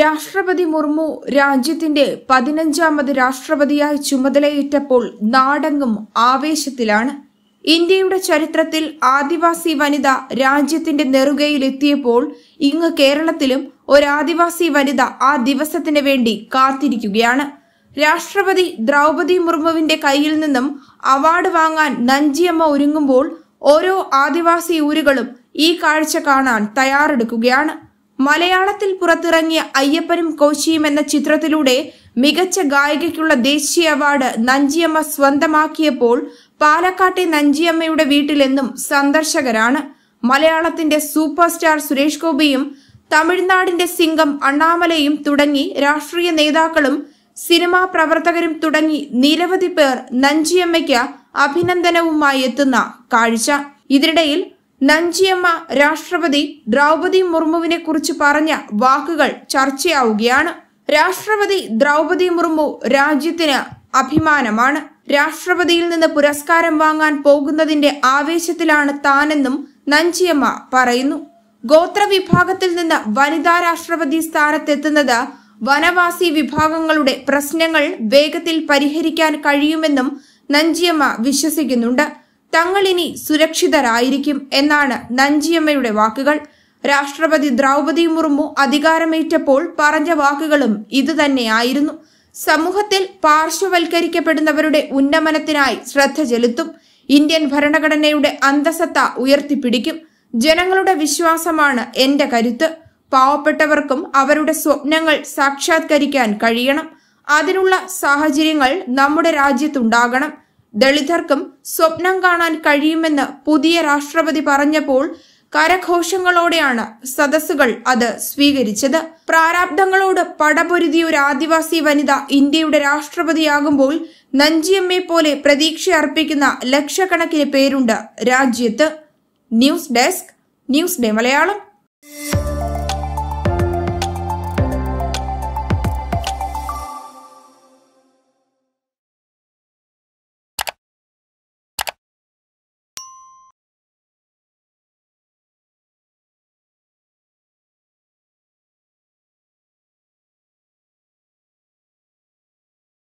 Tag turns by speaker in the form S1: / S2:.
S1: രാഷ്ട്രപതി മുർമു രാജ്യത്തിന്റെ പതിനഞ്ചാമത് രാഷ്ട്രപതിയായി ചുമതലയേറ്റപ്പോൾ നാടെങ്ങും ആവേശത്തിലാണ് ഇന്ത്യയുടെ ചരിത്രത്തിൽ ആദിവാസി വനിത രാജ്യത്തിന്റെ നെറുകയിലെത്തിയപ്പോൾ ഇങ്ങ് കേരളത്തിലും ഒരാദിവാസി വനിത ആ ദിവസത്തിന് വേണ്ടി കാത്തിരിക്കുകയാണ് രാഷ്ട്രപതി ദ്രൗപതി മുർമുവിന്റെ കയ്യിൽ നിന്നും അവാർഡ് വാങ്ങാൻ നഞ്ചിയമ്മ ഒരുങ്ങുമ്പോൾ ഓരോ ആദിവാസി ഊരുകളും ഈ കാഴ്ച കാണാൻ തയ്യാറെടുക്കുകയാണ് മലയാളത്തിൽ പുറത്തിറങ്ങിയ അയ്യപ്പനും കോശിയും എന്ന ചിത്രത്തിലൂടെ മികച്ച ഗായികയ്ക്കുള്ള ദേശീയ അവാർഡ് നഞ്ചിയമ്മ സ്വന്തമാക്കിയപ്പോൾ പാലക്കാട്ടെ നഞ്ചിയമ്മയുടെ വീട്ടിലെന്നും സന്ദർശകരാണ് മലയാളത്തിന്റെ സൂപ്പർ സ്റ്റാർ സുരേഷ് ഗോപിയും തമിഴ്നാടിന്റെ സിംഗം അണ്ണാമലയും തുടങ്ങി രാഷ്ട്രീയ നേതാക്കളും സിനിമാ പ്രവർത്തകരും തുടങ്ങി നിരവധി പേർ നഞ്ചിയമ്മയ്ക്ക് അഭിനന്ദനവുമായി എത്തുന്ന കാഴ്ച ഇതിനിടയിൽ നഞ്ചിയമ്മ രാഷ്ട്രപതി ദ്രൗപതി മുർമുവിനെ കുറിച്ച് പറഞ്ഞ വാക്കുകൾ ചർച്ചയാവുകയാണ് രാഷ്ട്രപതി ദ്രൗപതി മുർമു രാജ്യത്തിന് അഭിമാനമാണ് രാഷ്ട്രപതിയിൽ നിന്ന് പുരസ്കാരം വാങ്ങാൻ പോകുന്നതിന്റെ ആവേശത്തിലാണ് താനെന്നും നഞ്ചിയമ്മ പറയുന്നു ഗോത്രവിഭാഗത്തിൽ നിന്ന് വനിതാ രാഷ്ട്രപതി സ്ഥാനത്തെത്തുന്നത് വനവാസി വിഭാഗങ്ങളുടെ പ്രശ്നങ്ങൾ വേഗത്തിൽ പരിഹരിക്കാൻ കഴിയുമെന്നും നഞ്ചിയമ്മ വിശ്വസിക്കുന്നുണ്ട് തങ്ങളിനി സുരക്ഷിതരായിരിക്കും എന്നാണ് നഞ്ചിയമ്മയുടെ വാക്കുകൾ രാഷ്ട്രപതി ദ്രൗപതി മുർമു അധികാരമേറ്റപ്പോൾ പറഞ്ഞ വാക്കുകളും ഇതുതന്നെയായിരുന്നു സമൂഹത്തിൽ പാർശ്വവൽക്കരിക്കപ്പെടുന്നവരുടെ ഉന്നമനത്തിനായി ശ്രദ്ധ ചെലുത്തും ഇന്ത്യൻ ഭരണഘടനയുടെ അന്തസത്ത ഉയർത്തിപ്പിടിക്കും ജനങ്ങളുടെ വിശ്വാസമാണ് എന്റെ കരുത്ത് പാവപ്പെട്ടവർക്കും അവരുടെ സ്വപ്നങ്ങൾ സാക്ഷാത്കരിക്കാൻ കഴിയണം അതിനുള്ള സാഹചര്യങ്ങൾ നമ്മുടെ രാജ്യത്തുണ്ടാകണം ദളിതർക്കും സ്വപ്നം കാണാൻ കഴിയുമെന്ന് പുതിയ രാഷ്ട്രപതി പറഞ്ഞപ്പോൾ കരഘോഷങ്ങളോടെയാണ് സദസ്സുകൾ അത് സ്വീകരിച്ചത് പ്രാരാബ്ദങ്ങളോട് പടപൊരുതിയ ഒരു ആദിവാസി വനിത ഇന്ത്യയുടെ രാഷ്ട്രപതിയാകുമ്പോൾ നഞ്ചിയമ്മയെ പോലെ പ്രതീക്ഷ അർപ്പിക്കുന്ന ലക്ഷക്കണക്കിന് പേരുണ്ട് രാജ്യത്ത് news desk news day Malayalam